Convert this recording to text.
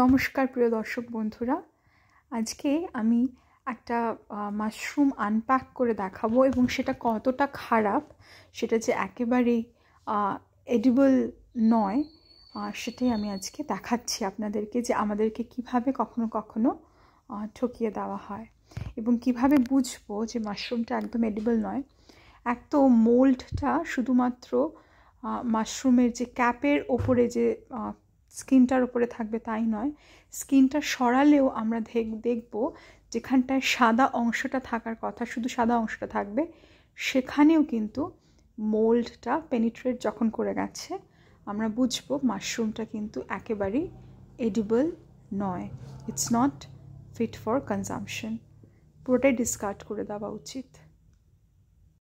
নমস্কার প্রিয় দর্শক বন্ধুরা আজকে আমি একটা মাশরুম আনপ্যাক করে দেখাবো এবং সেটা কতটা খারাপ সেটা যে একেবারেই এডিবল নয় সেটাই আমি আজকে দেখাচ্ছি আপনাদেরকে যে আমাদেরকে কিভাবে কখনো কখনো ঠকিয়ে দেওয়া হয় এবং কিভাবে বুঝবো যে মাশরুমটা একদম এডিবল নয় এক তো মোল্ডটা শুধুমাত্র মাশরুমের যে ক্যাপের ওপরে যে স্কিনটার উপরে থাকবে তাই নয় স্কিনটা সরালেও আমরা দেখব যেখানটায় সাদা অংশটা থাকার কথা শুধু সাদা অংশটা থাকবে সেখানেও কিন্তু মোল্ডটা পেনিট্রেট যখন করে গেছে আমরা বুঝবো মাশরুমটা কিন্তু একেবারেই এডিবল নয় it's not fit for consumption পুরোটাই ডিসকার্ড করে দেওয়া উচিত